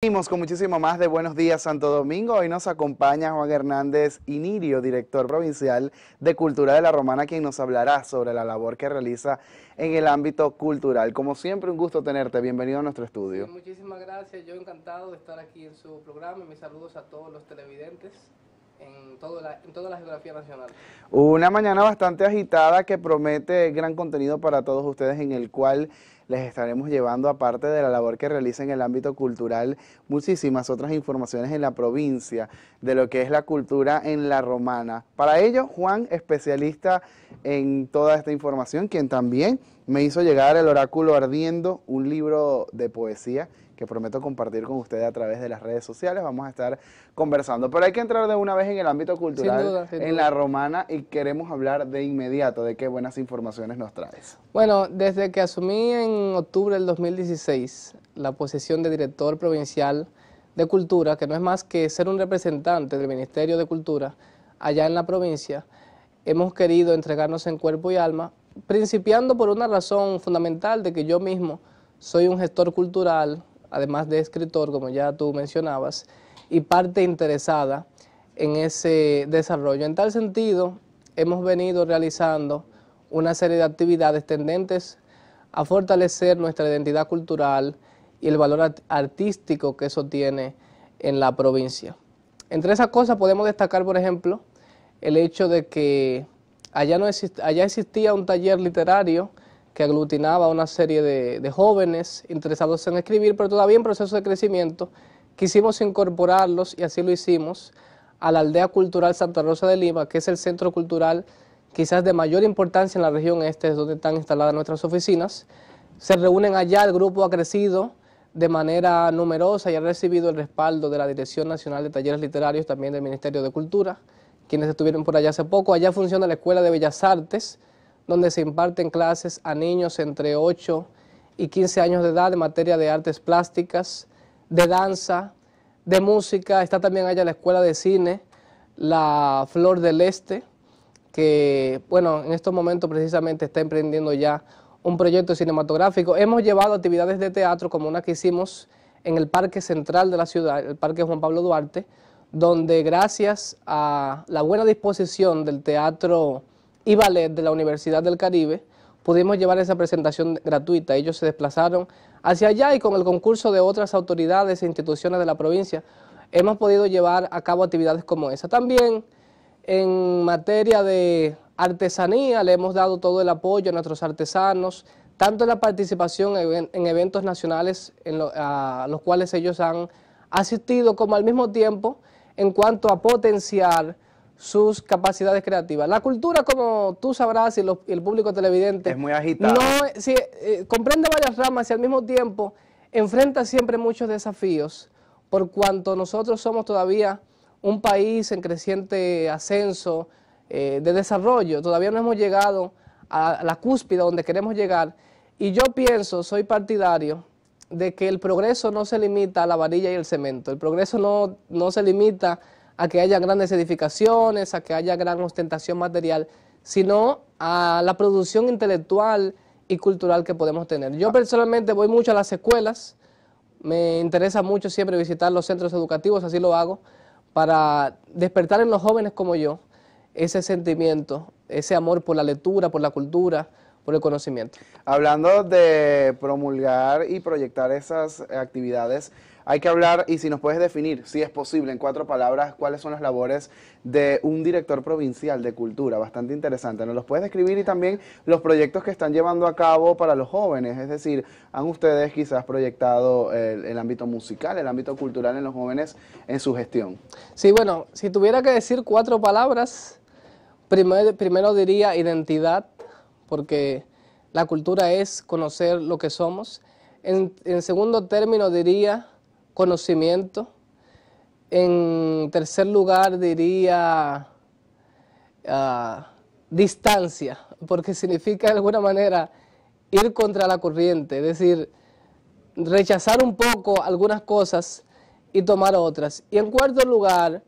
Seguimos con muchísimo más de Buenos Días Santo Domingo. Hoy nos acompaña Juan Hernández Inirio, director provincial de Cultura de la Romana, quien nos hablará sobre la labor que realiza en el ámbito cultural. Como siempre, un gusto tenerte. Bienvenido a nuestro estudio. muchísimas gracias. Yo encantado de estar aquí en su programa mis saludos a todos los televidentes en, toda la geografía nacional. Una mañana bastante agitada que promete gran contenido para todos ustedes en el cual les estaremos llevando, aparte de la labor que realiza en el ámbito cultural, muchísimas otras informaciones en la provincia de lo que es la cultura en la romana. Para ello, Juan, especialista en toda esta información, quien también me hizo llegar El Oráculo Ardiendo, un libro de poesía que prometo compartir con ustedes a través de las redes sociales. Vamos a estar conversando. Pero hay que entrar de una vez en el ámbito cultural, en la romana, y queremos hablar de inmediato de qué buenas informaciones nos traes. Bueno, desde que asumí en octubre del 2016 la posición de director provincial de Cultura, que no es más que ser un representante del Ministerio de Cultura allá en la provincia, hemos querido entregarnos en cuerpo y alma, principiando por una razón fundamental de que yo mismo soy un gestor cultural, además de escritor, como ya tú mencionabas, y parte interesada en ese desarrollo. En tal sentido, hemos venido realizando una serie de actividades tendentes a fortalecer nuestra identidad cultural y el valor artístico que eso tiene en la provincia. Entre esas cosas podemos destacar, por ejemplo, el hecho de que allá, no existía un taller literario que aglutinaba a una serie de, de jóvenes interesados en escribir, pero todavía en proceso de crecimiento. Quisimos incorporarlos, y así lo hicimos, a la aldea cultural Santa Rosa de Lima, que es el centro cultural quizás de mayor importancia en la región este, es donde están instaladas nuestras oficinas. Se reúnen allá, el grupo ha crecido de manera numerosa y ha recibido el respaldo de la Dirección Nacional de Talleres Literarios, también del Ministerio de Cultura, quienes estuvieron por allá hace poco. Allá funciona la Escuela de Bellas Artes, donde se imparten clases a niños entre 8 y 15 años de edad en materia de artes plásticas, de danza, de música. Está también allá la Escuela de Cine, la Flor del Este, que, bueno, en estos momentos precisamente está emprendiendo ya un proyecto cinematográfico. Hemos llevado actividades de teatro como una que hicimos en el Parque Central de la ciudad, el Parque Juan Pablo Duarte, donde gracias a la buena disposición del Teatro y ballet de la Universidad del Caribe, pudimos llevar esa presentación gratuita. Ellos se desplazaron hacia allá y con el concurso de otras autoridades e instituciones de la provincia hemos podido llevar a cabo actividades como esa. También en materia de artesanía le hemos dado todo el apoyo a nuestros artesanos, tanto en la participación en, eventos nacionales en a los cuales ellos han asistido, como al mismo tiempo en cuanto a potenciar sus capacidades creativas. La cultura, como tú sabrás y el público televidente... Es muy agitado, No, eh, comprende varias ramas y al mismo tiempo enfrenta siempre muchos desafíos, por cuanto nosotros somos todavía un país en creciente ascenso eh, de desarrollo. Todavía no hemos llegado a la cúspide donde queremos llegar. Y yo pienso, soy partidario, de que el progreso no se limita a la varilla y el cemento. El progreso no, no se limita a que haya grandes edificaciones, a que haya gran ostentación material, sino a la producción intelectual y cultural que podemos tener. Yo personalmente voy mucho a las escuelas, me interesa mucho siempre visitar los centros educativos, así lo hago, para despertar en los jóvenes como yo ese sentimiento, ese amor por la lectura, por la cultura, por el conocimiento. Hablando de promulgar y proyectar esas actividades, hay que hablar y si nos puedes definir, si es posible, en cuatro palabras, cuáles son las labores de un director provincial de cultura, bastante interesante. ¿Nos los puedes describir y también los proyectos que están llevando a cabo para los jóvenes? Es decir, ¿han ustedes quizás proyectado el, ámbito musical, el ámbito cultural en los jóvenes en su gestión? Sí, bueno, si tuviera que decir cuatro palabras, primero, primero diría identidad, porque la cultura es conocer lo que somos. En, en segundo término diría conocimiento. En tercer lugar diría ah, distancia, porque significa de alguna manera ir contra la corriente, es decir, rechazar un poco algunas cosas y tomar otras. Y en cuarto lugar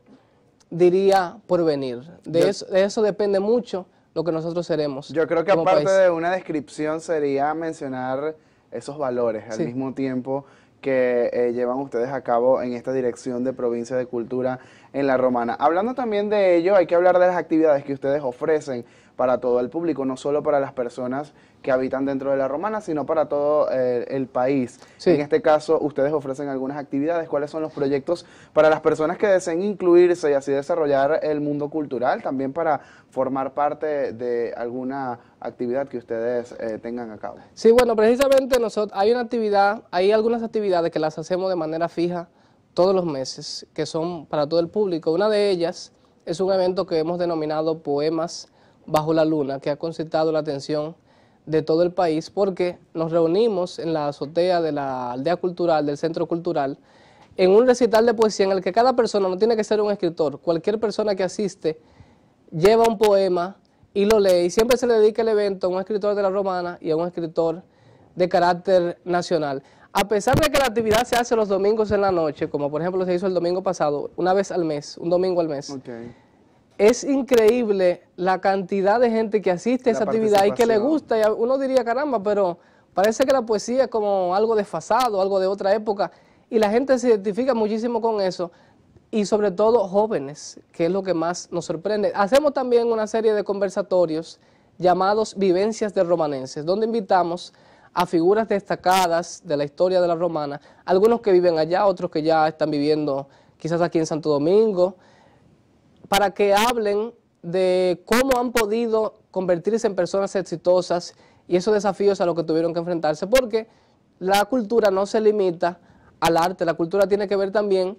diría porvenir. De, eso, de eso depende mucho lo que nosotros seremos. Yo creo que aparte de una descripción sería mencionar esos valores al mismo tiempo que eh, llevan ustedes a cabo en esta dirección de provincia de cultura en La Romana. Hablando también de ello, hay que hablar de las actividades que ustedes ofrecen para todo el público, no solo para las personas que habitan dentro de la Romana, sino para todo eh, el país. En este caso, ustedes ofrecen algunas actividades. ¿Cuáles son los proyectos para las personas que deseen incluirse y así desarrollar el mundo cultural, también para formar parte de alguna actividad que ustedes eh, tengan a cabo? Sí, bueno, precisamente nosotros hay una actividad, hay algunas actividades que las hacemos de manera fija todos los meses, que son para todo el público. Una de ellas es un evento que hemos denominado Poemas bajo la luna que ha concentrado la atención de todo el país porque nos reunimos en la azotea de la aldea cultural, del centro cultural, en un recital de poesía en el que cada persona, no tiene que ser un escritor, cualquier persona que asiste lleva un poema y lo lee y siempre se le dedica el evento a un escritor de la romana y a un escritor de carácter nacional. A pesar de que la actividad se hace los domingos en la noche, como por ejemplo se hizo el domingo pasado, una vez al mes, un domingo al mes es increíble la cantidad de gente que asiste a esa actividad y que le gusta. Y uno diría, caramba, pero parece que la poesía es como algo desfasado, algo de otra época. Y la gente se identifica muchísimo con eso. Y sobre todo jóvenes, que es lo que más nos sorprende. Hacemos también una serie de conversatorios llamados Vivencias de Romanenses, donde invitamos a figuras destacadas de la historia de la romana, algunos que viven allá, otros que ya están viviendo quizás aquí en Santo Domingo, para que hablen de cómo han podido convertirse en personas exitosas y esos desafíos a los que tuvieron que enfrentarse, porque la cultura no se limita al arte, la cultura tiene que ver también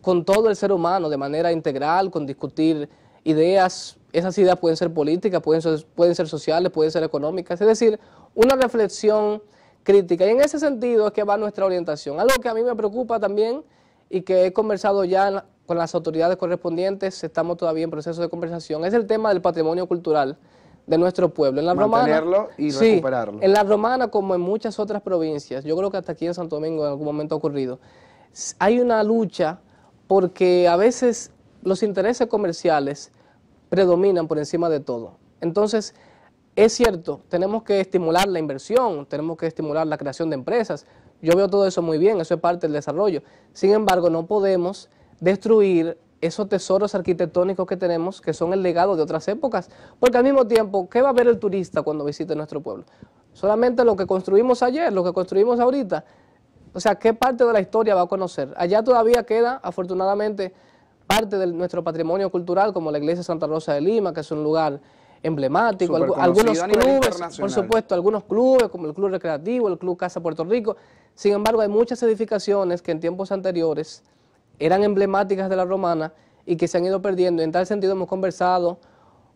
con todo el ser humano de manera integral, con discutir ideas, esas ideas pueden ser políticas, pueden ser, pueden ser sociales, pueden ser económicas, es decir, una reflexión crítica. Y en ese sentido es que va nuestra orientación. Algo que a mí me preocupa también y que he conversado ya con las autoridades correspondientes, estamos todavía en proceso de conversación. Es el tema del patrimonio cultural de nuestro pueblo. En la Mantenerlo romana, y recuperarlo. En la romana, como en muchas otras provincias, yo creo que hasta aquí en Santo Domingo en algún momento ha ocurrido, hay una lucha porque a veces los intereses comerciales predominan por encima de todo. Entonces, es cierto, tenemos que estimular la inversión, tenemos que estimular la creación de empresas. Yo veo todo eso muy bien, eso es parte del desarrollo. Sin embargo, no podemos destruir esos tesoros arquitectónicos que tenemos, que son el legado de otras épocas. Porque al mismo tiempo, ¿qué va a ver el turista cuando visite nuestro pueblo? Solamente lo que construimos ayer, lo que construimos ahorita. O sea, ¿qué parte de la historia va a conocer? Allá todavía queda, afortunadamente, parte de nuestro patrimonio cultural, como la iglesia Santa Rosa de Lima, que es un lugar emblemático, algunos clubes, por supuesto, algunos clubes como el Club Recreativo, el Club Casa Puerto Rico. Sin embargo, hay muchas edificaciones que en tiempos anteriores eran emblemáticas de la romana y que se han ido perdiendo. En tal sentido hemos conversado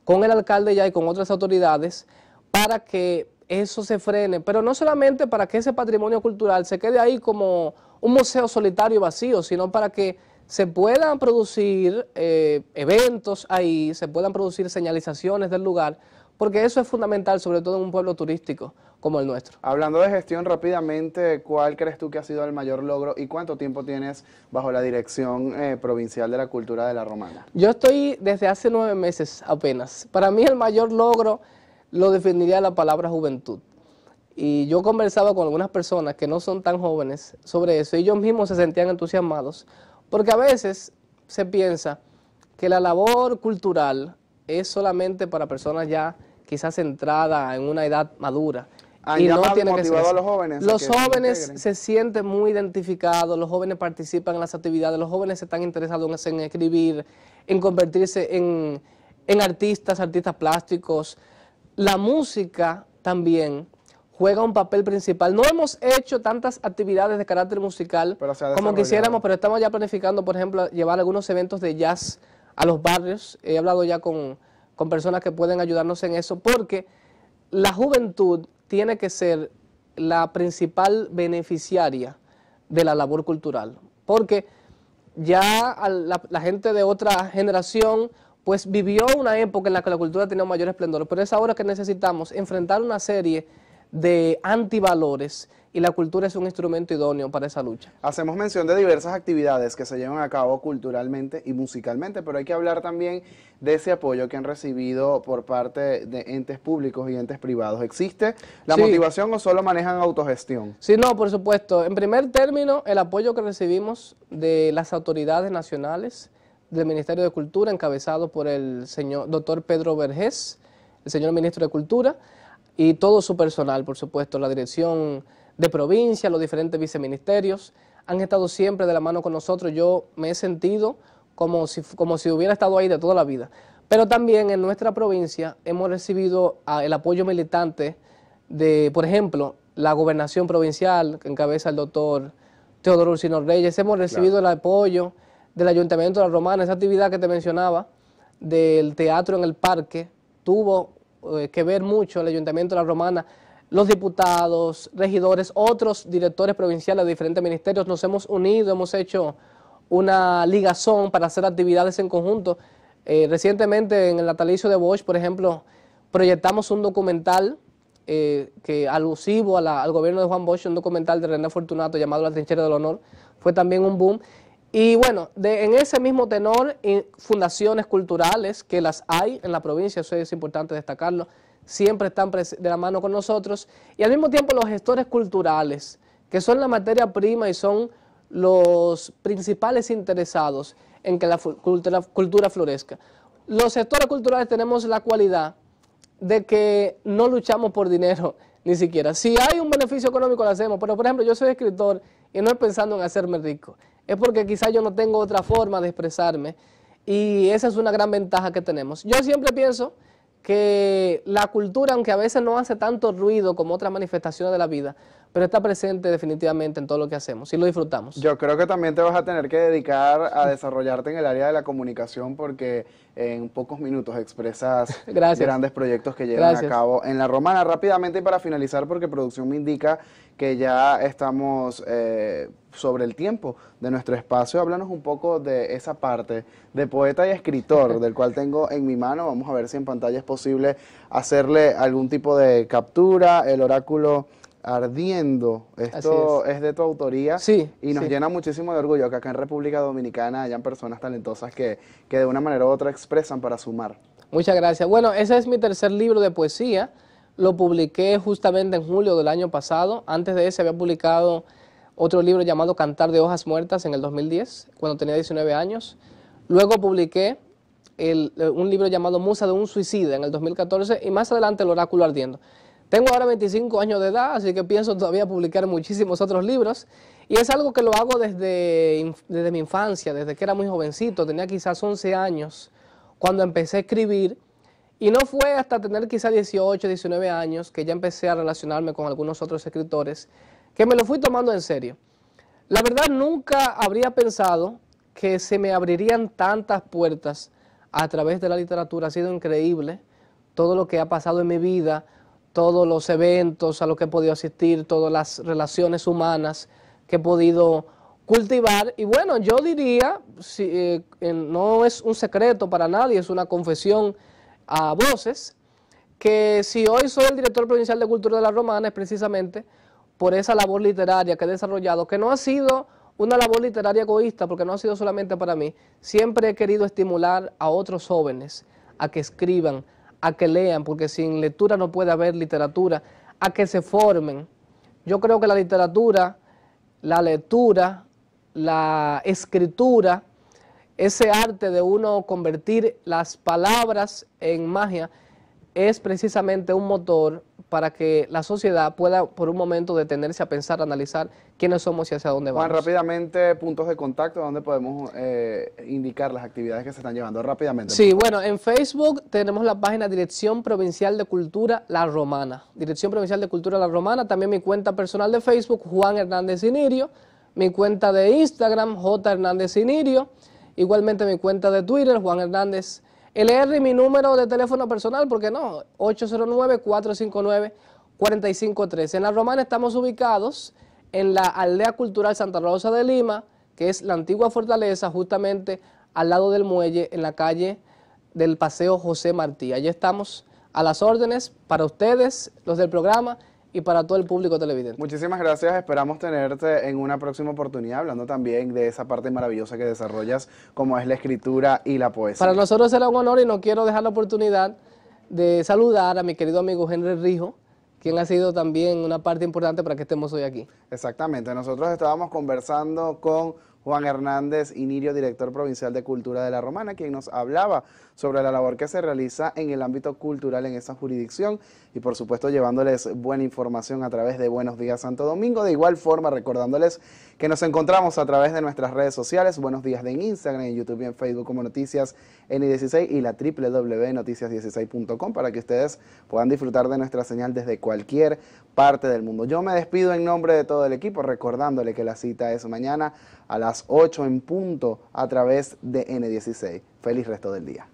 con el alcalde ya y con otras autoridades para que eso se frene, pero no solamente para que ese patrimonio cultural se quede ahí como un museo solitario vacío, sino para que se puedan producir eh, eventos ahí, se puedan producir señalizaciones del lugar, porque eso es fundamental, sobre todo en un pueblo turístico como el nuestro. Hablando de gestión rápidamente, ¿cuál crees tú que ha sido el mayor logro y cuánto tiempo tienes bajo la dirección eh, provincial de la cultura de la romana? Yo estoy desde hace nueve meses apenas. Para mí el mayor logro lo definiría la palabra juventud. Y yo conversaba con algunas personas que no son tan jóvenes sobre eso. Y ellos mismos se sentían entusiasmados. Porque a veces se piensa que la labor cultural es solamente para personas ya quizás entrada en una edad madura y no tiene que ser los jóvenes. se, sienten muy identificados, los jóvenes participan en las actividades, los jóvenes están interesados en, escribir, en convertirse en, artistas, artistas plásticos. La música también juega un papel principal. No hemos hecho tantas actividades de carácter musical como quisiéramos, pero estamos ya planificando, por ejemplo, llevar algunos eventos de jazz a los barrios. He hablado ya con, con personas que pueden ayudarnos en eso, porque la juventud tiene que ser la principal beneficiaria de la labor cultural, porque ya la, gente de otra generación pues vivió una época en la que la cultura tenía un mayor esplendor, pero es ahora que necesitamos enfrentar una serie de antivalores y la cultura es un instrumento idóneo para esa lucha. Hacemos mención de diversas actividades que se llevan a cabo culturalmente y musicalmente, pero hay que hablar también de ese apoyo que han recibido por parte de entes públicos y entes privados. ¿Existe la motivación o solo manejan autogestión? Sí, no, por supuesto. En primer término, el apoyo que recibimos de las autoridades nacionales del Ministerio de Cultura, encabezado por el señor doctor Pedro Vergés, el señor ministro de Cultura, y todo su personal, por supuesto, la dirección de provincia, los diferentes viceministerios, han estado siempre de la mano con nosotros. Yo me he sentido como si, como si hubiera estado ahí de toda la vida. Pero también en nuestra provincia hemos recibido ah, el apoyo militante de, por ejemplo, la gobernación provincial que encabeza el doctor Teodoro Ursino Reyes. Hemos recibido el apoyo del Ayuntamiento de la Romana, esa actividad que te mencionaba, del teatro en el parque, tuvo eh, que ver mucho el Ayuntamiento de La Romana, los diputados, regidores, otros directores provinciales de diferentes ministerios, nos hemos unido, hemos hecho una ligazón para hacer actividades en conjunto. Eh, recientemente en el natalicio de Bosch, por ejemplo, proyectamos un documental eh, que alusivo al gobierno de Juan Bosch, un documental de René Fortunato llamado La Trinchera del Honor, fue también un boom. Y bueno, en ese mismo tenor, fundaciones culturales, que las hay en la provincia, eso es importante destacarlo, siempre están de la mano con nosotros, y al mismo tiempo los gestores culturales, que son la materia prima y son los principales interesados en que la cultura, florezca. Los gestores culturales tenemos la cualidad de que no luchamos por dinero, ni siquiera. Si hay un beneficio económico, lo hacemos, pero por ejemplo, yo soy escritor y no estoy pensando en hacerme rico es porque quizás yo no tengo otra forma de expresarme y esa es una gran ventaja que tenemos. Yo siempre pienso que la cultura, aunque a veces no hace tanto ruido como otras manifestaciones de la vida, pero está presente definitivamente en todo lo que hacemos y lo disfrutamos. Yo creo que también te vas a tener que dedicar a desarrollarte en el área de la comunicación porque en pocos minutos expresas grandes proyectos que llevan a cabo en la Romana. Rápidamente y para finalizar, porque producción me indica que ya estamos... Eh, sobre el tiempo de nuestro espacio. Háblanos un poco de esa parte de poeta y escritor, del cual tengo en mi mano. Vamos a ver si en pantalla es posible hacerle algún tipo de captura. El oráculo ardiendo. Esto es. de tu autoría sí, y nos llena muchísimo de orgullo que acá en República Dominicana hayan personas talentosas que, que de una manera u otra expresan para sumar. Muchas gracias. Bueno, ese es mi tercer libro de poesía. Lo publiqué justamente en julio del año pasado. Antes de ese había publicado otro libro llamado Cantar de hojas muertas en el 2010, cuando tenía 19 años. Luego publiqué eh, un libro llamado Musa de un suicida en el 2014 y más adelante El oráculo ardiendo. Tengo ahora 25 años de edad, así que pienso todavía publicar muchísimos otros libros. Y es algo que lo hago desde, desde mi infancia, desde que era muy jovencito, tenía quizás 11 años cuando empecé a escribir. Y no fue hasta tener quizás 18, 19 años que ya empecé a relacionarme con algunos otros escritores que me lo fui tomando en serio. La verdad nunca habría pensado que se me abrirían tantas puertas a través de la literatura. Ha sido increíble todo lo que ha pasado en mi vida, todos los eventos a los que he podido asistir, todas las relaciones humanas que he podido cultivar. Y bueno, yo diría, si, eh, no es un secreto para nadie, es una confesión a voces, que si hoy soy el director provincial de Cultura de la Romana es precisamente por esa labor literaria que he desarrollado, que no ha sido una labor literaria egoísta, porque no ha sido solamente para mí. Siempre he querido estimular a otros jóvenes a que escriban, a que lean, porque sin lectura no puede haber literatura, a que se formen. Yo creo que la literatura, la lectura, la escritura, ese arte de uno convertir las palabras en magia, es precisamente un motor para que la sociedad pueda por un momento detenerse a pensar, a analizar quiénes somos y hacia dónde vamos. Juan, rápidamente, puntos de contacto donde podemos eh, indicar las actividades que se están llevando rápidamente. Sí, bueno, en Facebook tenemos la página Dirección Provincial de Cultura La Romana. Dirección Provincial de Cultura La Romana, también mi cuenta personal de Facebook, Juan Hernández Inirio, mi cuenta de Instagram, J Hernández Inirio, igualmente mi cuenta de Twitter, Juan Hernández LR, mi número de teléfono personal, porque no, 809-459-4513. En La Romana estamos ubicados en la Aldea Cultural Santa Rosa de Lima, que es la antigua fortaleza, justamente al lado del muelle, en la calle del Paseo José Martí. Allí estamos a las órdenes para ustedes, los del programa y para todo el público televidente. Muchísimas gracias, esperamos tenerte en una próxima oportunidad hablando también de esa parte maravillosa que desarrollas como es la escritura y la poesía. Para nosotros será un honor y no quiero dejar la oportunidad de saludar a mi querido amigo Henry Rijo, quien ha sido también una parte importante para que estemos hoy aquí. Exactamente, nosotros estábamos conversando con Juan Hernández Inirio, director provincial de Cultura de la Romana, quien nos hablaba sobre la labor que se realiza en el ámbito cultural en esa jurisdicción y por supuesto llevándoles buena información a través de Buenos Días Santo Domingo. De igual forma recordándoles que nos encontramos a través de nuestras redes sociales, Buenos Días en Instagram, en YouTube y en Facebook como Noticias N16 y la www.noticias16.com para que ustedes puedan disfrutar de nuestra señal desde cualquier parte del mundo. Yo me despido en nombre de todo el equipo recordándole que la cita es mañana a las 8 en punto a través de N16. Feliz resto del día.